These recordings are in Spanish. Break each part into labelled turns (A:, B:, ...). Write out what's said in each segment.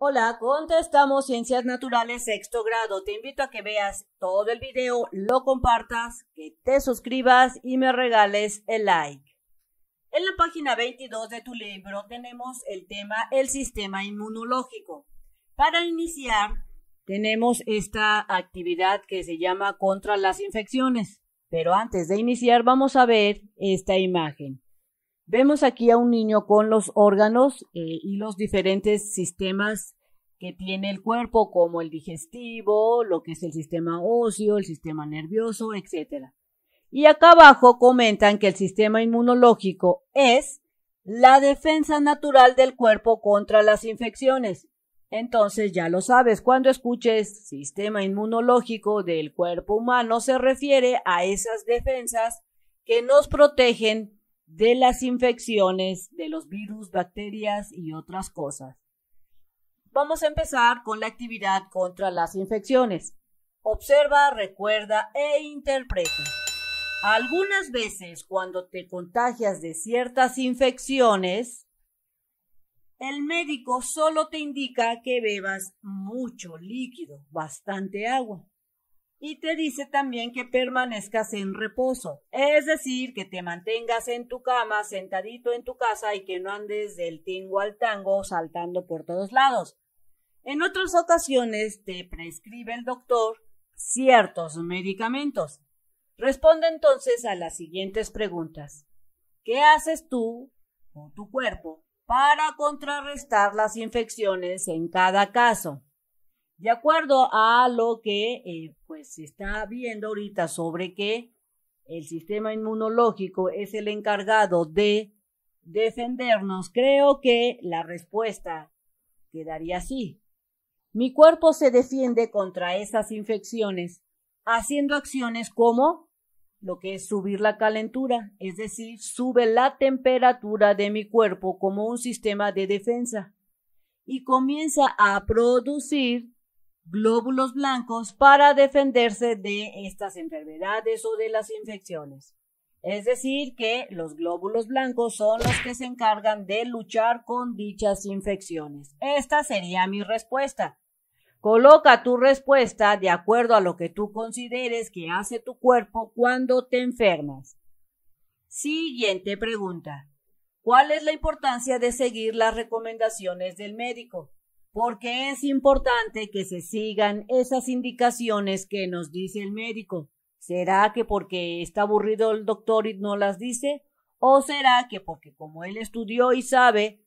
A: Hola, contestamos Ciencias Naturales sexto grado. Te invito a que veas todo el video, lo compartas, que te suscribas y me regales el like. En la página 22 de tu libro tenemos el tema el sistema inmunológico. Para iniciar, tenemos esta actividad que se llama contra las infecciones. Pero antes de iniciar, vamos a ver esta imagen. Vemos aquí a un niño con los órganos eh, y los diferentes sistemas que tiene el cuerpo, como el digestivo, lo que es el sistema óseo, el sistema nervioso, etc. Y acá abajo comentan que el sistema inmunológico es la defensa natural del cuerpo contra las infecciones. Entonces ya lo sabes, cuando escuches sistema inmunológico del cuerpo humano se refiere a esas defensas que nos protegen de las infecciones, de los virus, bacterias y otras cosas. Vamos a empezar con la actividad contra las infecciones. Observa, recuerda e interpreta. Algunas veces cuando te contagias de ciertas infecciones, el médico solo te indica que bebas mucho líquido, bastante agua y te dice también que permanezcas en reposo, es decir, que te mantengas en tu cama, sentadito en tu casa y que no andes del tingo al tango saltando por todos lados. En otras ocasiones te prescribe el doctor ciertos medicamentos. Responde entonces a las siguientes preguntas. ¿Qué haces tú o tu cuerpo para contrarrestar las infecciones en cada caso? De acuerdo a lo que eh, pues se está viendo ahorita sobre que el sistema inmunológico es el encargado de defendernos, creo que la respuesta quedaría así. Mi cuerpo se defiende contra esas infecciones haciendo acciones como lo que es subir la calentura, es decir, sube la temperatura de mi cuerpo como un sistema de defensa y comienza a producir glóbulos blancos para defenderse de estas enfermedades o de las infecciones. Es decir, que los glóbulos blancos son los que se encargan de luchar con dichas infecciones. Esta sería mi respuesta. Coloca tu respuesta de acuerdo a lo que tú consideres que hace tu cuerpo cuando te enfermas. Siguiente pregunta. ¿Cuál es la importancia de seguir las recomendaciones del médico? porque es importante que se sigan esas indicaciones que nos dice el médico. ¿Será que porque está aburrido el doctor y no las dice? ¿O será que porque como él estudió y sabe,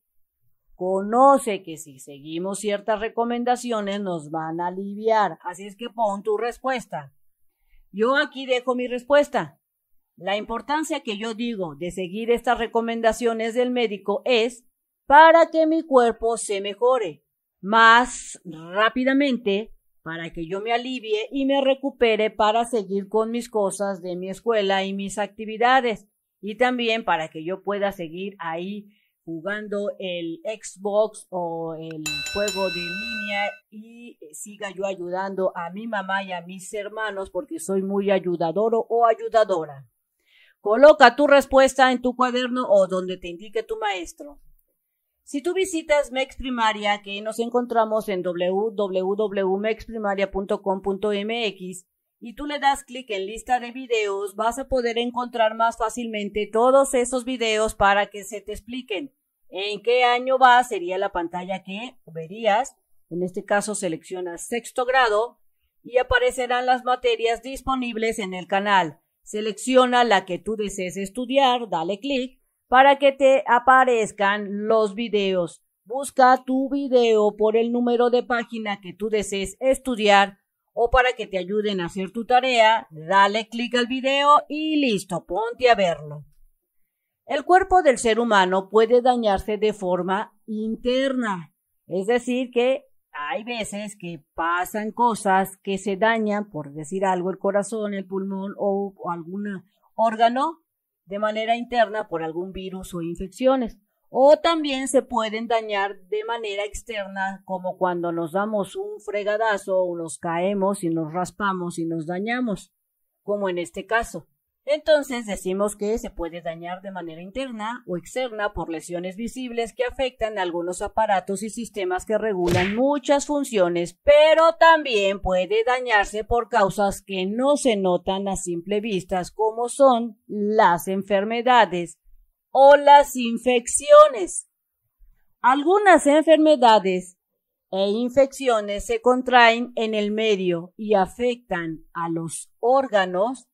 A: conoce que si seguimos ciertas recomendaciones nos van a aliviar? Así es que pon tu respuesta. Yo aquí dejo mi respuesta. La importancia que yo digo de seguir estas recomendaciones del médico es para que mi cuerpo se mejore más rápidamente para que yo me alivie y me recupere para seguir con mis cosas de mi escuela y mis actividades y también para que yo pueda seguir ahí jugando el Xbox o el juego de línea y siga yo ayudando a mi mamá y a mis hermanos porque soy muy ayudador o ayudadora. Coloca tu respuesta en tu cuaderno o donde te indique tu maestro. Si tú visitas Mex Primaria, que nos encontramos en www.mexprimaria.com.mx, y tú le das clic en lista de videos, vas a poder encontrar más fácilmente todos esos videos para que se te expliquen en qué año va, sería la pantalla que verías. En este caso seleccionas sexto grado y aparecerán las materias disponibles en el canal. Selecciona la que tú desees estudiar, dale clic para que te aparezcan los videos. Busca tu video por el número de página que tú desees estudiar o para que te ayuden a hacer tu tarea, dale clic al video y listo, ponte a verlo. El cuerpo del ser humano puede dañarse de forma interna, es decir, que hay veces que pasan cosas que se dañan, por decir algo, el corazón, el pulmón o, algún órgano, de manera interna por algún virus o infecciones. O también se pueden dañar de manera externa, como cuando nos damos un fregadazo o nos caemos y nos raspamos y nos dañamos, como en este caso. Entonces decimos que se puede dañar de manera interna o externa por lesiones visibles que afectan a algunos aparatos y sistemas que regulan muchas funciones, pero también puede dañarse por causas que no se notan a simple vista, como son las enfermedades o las infecciones. Algunas enfermedades e infecciones se contraen en el medio y afectan a los órganos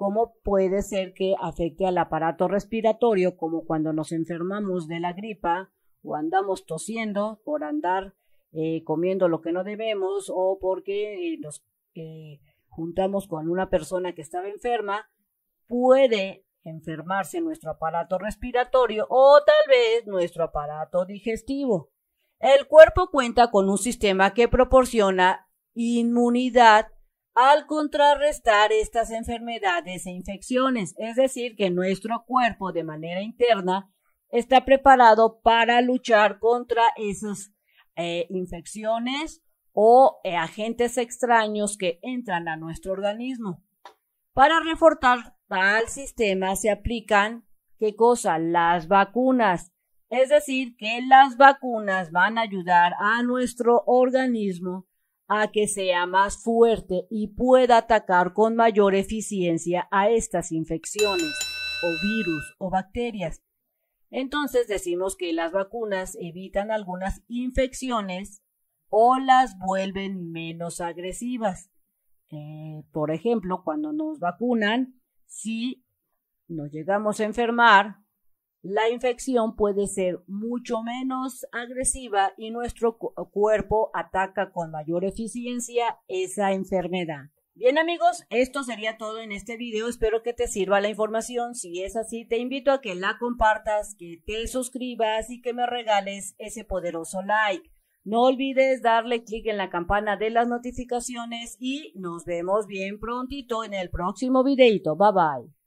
A: cómo puede ser que afecte al aparato respiratorio, como cuando nos enfermamos de la gripa o andamos tosiendo por andar eh, comiendo lo que no debemos o porque nos eh, juntamos con una persona que estaba enferma, puede enfermarse nuestro aparato respiratorio o tal vez nuestro aparato digestivo. El cuerpo cuenta con un sistema que proporciona inmunidad al contrarrestar estas enfermedades e infecciones. Es decir, que nuestro cuerpo de manera interna está preparado para luchar contra esas eh, infecciones o eh, agentes extraños que entran a nuestro organismo. Para reforzar al sistema se aplican, ¿qué cosa? Las vacunas. Es decir, que las vacunas van a ayudar a nuestro organismo a que sea más fuerte y pueda atacar con mayor eficiencia a estas infecciones o virus o bacterias. Entonces decimos que las vacunas evitan algunas infecciones o las vuelven menos agresivas. Eh, por ejemplo, cuando nos vacunan, si nos llegamos a enfermar, la infección puede ser mucho menos agresiva y nuestro cuerpo ataca con mayor eficiencia esa enfermedad. Bien amigos, esto sería todo en este video. Espero que te sirva la información. Si es así, te invito a que la compartas, que te suscribas y que me regales ese poderoso like. No olvides darle clic en la campana de las notificaciones y nos vemos bien prontito en el próximo videito. Bye bye.